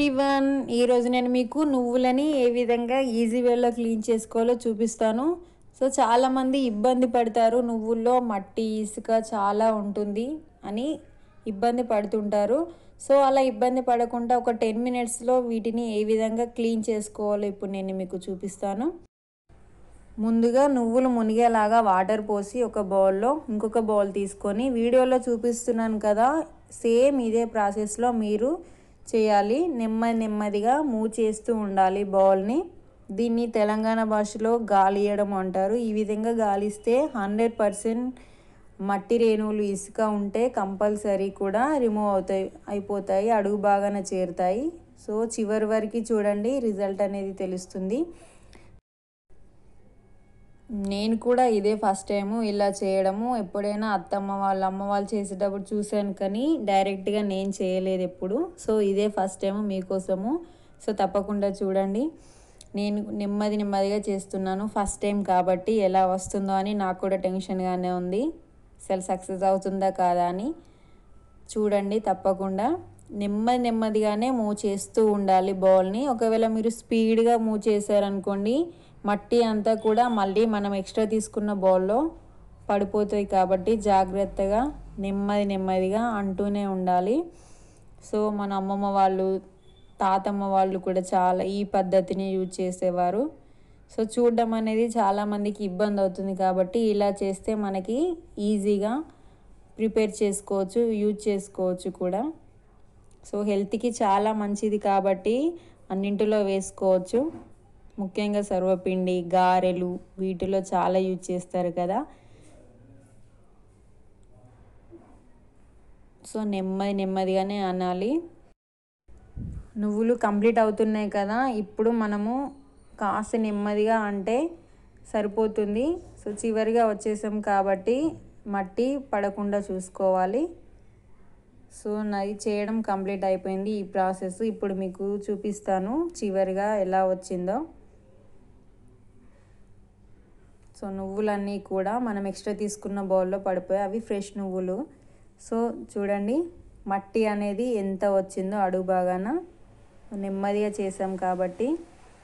everyone ఈరోజు నేను మీకు నువ్వులని ఏ విధంగా ఈజీ వేలో క్లీన్ చేసుకోవాలో చూపిస్తాను సో చాలామంది ఇబ్బంది పడతారు నువ్వుల్లో మట్టి ఇసుక చాలా ఉంటుంది అని ఇబ్బంది పడుతుంటారు సో అలా ఇబ్బంది పడకుండా ఒక టెన్ మినిట్స్లో వీటిని ఏ విధంగా క్లీన్ చేసుకోవాలో ఇప్పుడు నేను మీకు చూపిస్తాను ముందుగా నువ్వులు మునిగేలాగా వాటర్ పోసి ఒక బౌల్లో ఇంకొక బౌల్ తీసుకొని వీడియోలో చూపిస్తున్నాను కదా సేమ్ ఇదే ప్రాసెస్లో మీరు చేయాలి నెమ్మది నెమ్మదిగా మూవ్ చేస్తూ ఉండాలి బౌల్ని దీన్ని తెలంగాణ భాషలో గాలియడం అంటారు ఈ విధంగా గాలిస్తే హండ్రెడ్ పర్సెంట్ మట్టి రేణువులు ఇసుక ఉంటే కంపల్సరీ కూడా రిమూవ్ అవుతాయి అయిపోతాయి అడుగు బాగానే చేరుతాయి సో చివరి వరకు చూడండి రిజల్ట్ అనేది తెలుస్తుంది నేను కూడా ఇదే ఫస్ట్ టైము ఇలా చేయడము ఎప్పుడైనా అత్తమ్మ వాళ్ళ అమ్మ వాళ్ళు చేసేటప్పుడు చూశాను కానీ డైరెక్ట్గా నేను చేయలేదు ఎప్పుడు సో ఇదే ఫస్ట్ టైము మీకోసము సో తప్పకుండా చూడండి నేను నెమ్మది నెమ్మదిగా చేస్తున్నాను ఫస్ట్ టైం కాబట్టి ఎలా వస్తుందో అని నాకు కూడా టెన్షన్గానే ఉంది అసలు సక్సెస్ అవుతుందా కాదా అని చూడండి తప్పకుండా నెమ్మది నెమ్మదిగానే మూవ్ చేస్తూ ఉండాలి బౌల్ని ఒకవేళ మీరు స్పీడ్గా మూవ్ చేశారనుకోండి మట్టి అంతా కూడా మళ్ళీ మనం ఎక్స్ట్రా తీసుకున్న బౌల్లో పడిపోతాయి కాబట్టి జాగ్రత్తగా నెమ్మది నెమ్మదిగా అంటూనే ఉండాలి సో మన అమ్మమ్మ వాళ్ళు తాతమ్మ వాళ్ళు కూడా చాలా ఈ పద్ధతిని యూజ్ చేసేవారు సో చూడడం అనేది చాలామందికి ఇబ్బంది అవుతుంది కాబట్టి ఇలా చేస్తే మనకి ఈజీగా ప్రిపేర్ చేసుకోవచ్చు యూజ్ చేసుకోవచ్చు కూడా సో హెల్త్కి చాలా మంచిది కాబట్టి అన్నింటిలో వేసుకోవచ్చు ముఖ్యంగా సర్వపిండి గారెలు వీటిలో చాలా యూజ్ చేస్తారు కదా సో నెమ్మది నెమ్మదిగానే అనాలి నువ్వులు కంప్లీట్ అవుతున్నాయి కదా ఇప్పుడు మనము కాస్త నెమ్మదిగా అంటే సరిపోతుంది సో చివరిగా వచ్చేసాం కాబట్టి మట్టి పడకుండా చూసుకోవాలి సో నాది చేయడం కంప్లీట్ అయిపోయింది ఈ ప్రాసెస్ ఇప్పుడు మీకు చూపిస్తాను చివరిగా ఎలా వచ్చిందో సో నువ్వులన్నీ కూడా మనం ఎక్స్ట్రా తీసుకున్న బౌల్లో పడిపోయి అవి ఫ్రెష్ నువ్వులు సో చూడండి మట్టి అనేది ఎంత వచ్చిందో అడుగు బాగాన నెమ్మదిగా చేసాం కాబట్టి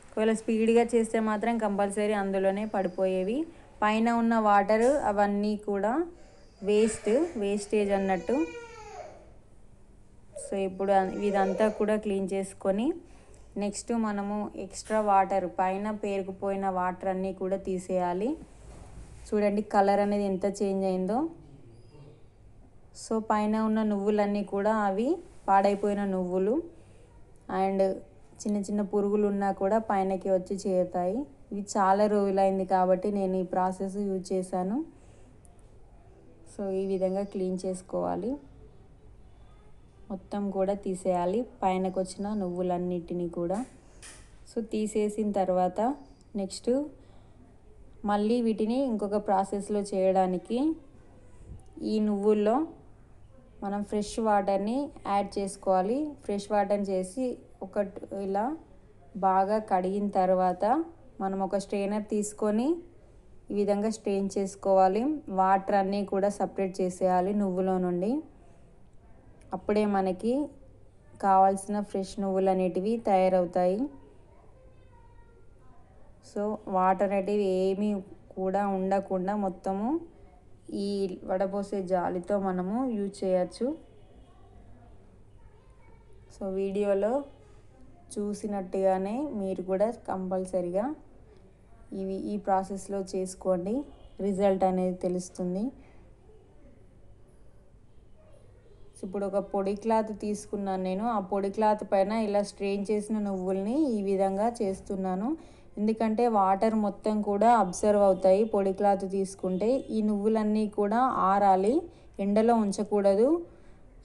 ఒకవేళ స్పీడ్గా చేస్తే మాత్రం కంపల్సరీ అందులోనే పడిపోయేవి పైన ఉన్న వాటర్ అవన్నీ కూడా వేస్ట్ వేస్టేజ్ అన్నట్టు సో ఇప్పుడు ఇదంతా కూడా క్లీన్ చేసుకొని నెక్స్ట్ మనము ఎక్స్ట్రా వాటర్ పైన పేరుకుపోయిన వాటర్ అన్నీ కూడా తీసేయాలి చూడండి కలర్ అనేది ఎంత చేంజ్ అయిందో సో పైన ఉన్న నువ్వులన్నీ కూడా అవి పాడైపోయిన నువ్వులు అండ్ చిన్న చిన్న పురుగులు ఉన్నా కూడా పైనకి వచ్చి చేరుతాయి ఇవి చాలా రోజులైంది కాబట్టి నేను ఈ ప్రాసెస్ యూజ్ చేశాను సో ఈ విధంగా క్లీన్ చేసుకోవాలి మొత్తం కూడా తీసేయాలి పైనకు వచ్చిన నువ్వులన్నిటినీ కూడా సో తీసేసిన తర్వాత నెక్స్ట్ మళ్ళీ వీటిని ఇంకొక ప్రాసెస్లో చేయడానికి ఈ నువ్వుల్లో మనం ఫ్రెష్ వాటర్ని యాడ్ చేసుకోవాలి ఫ్రెష్ వాటర్ చేసి ఒక ఇలా బాగా కడిగిన తర్వాత మనం ఒక స్ట్రెయినర్ తీసుకొని ఈ విధంగా స్ట్రెయిన్ చేసుకోవాలి వాటర్ అన్నీ కూడా సపరేట్ చేసేయాలి నువ్వులో నుండి అప్పుడే మనకి కావాల్సిన ఫ్రెష్ నువ్వులు అనేటివి తయారవుతాయి సో వాటర్ అనేటివి ఏమీ కూడా ఉండకుండా మొత్తము ఈ వడపోసే జాలితో మనము యూజ్ చేయచ్చు సో వీడియోలో చూసినట్టుగానే మీరు కూడా కంపల్సరిగా ఇవి ఈ ప్రాసెస్లో చేసుకోండి రిజల్ట్ అనేది తెలుస్తుంది సో ఇప్పుడు ఒక పొడి క్లాత్ తీసుకున్నాను నేను ఆ పొడి క్లాత్ పైన ఇలా స్ట్రెయిన్ చేసిన నువ్వుల్ని ఈ విధంగా చేస్తున్నాను ఎందుకంటే వాటర్ మొత్తం కూడా అబ్జర్వ్ అవుతాయి పొడి క్లాత్ తీసుకుంటే ఈ నువ్వులన్నీ కూడా ఆరాలి ఎండలో ఉంచకూడదు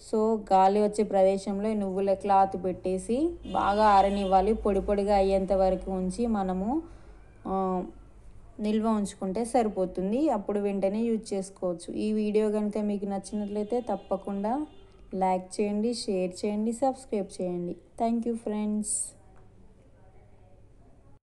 సో గాలి వచ్చే ప్రదేశంలో ఈ నువ్వుల క్లాత్ పెట్టేసి బాగా ఆరనివ్వాలి పొడి పొడిగా అయ్యేంత వరకు ఉంచి మనము నిల్వ ఉంచుకుంటే సరిపోతుంది అప్పుడు వెంటనే యూజ్ చేసుకోవచ్చు ఈ వీడియో కనుక మీకు నచ్చినట్లయితే తప్పకుండా లైక్ చేయండి షేర్ చేయండి సబ్స్క్రైబ్ చేయండి థ్యాంక్ యూ ఫ్రెండ్స్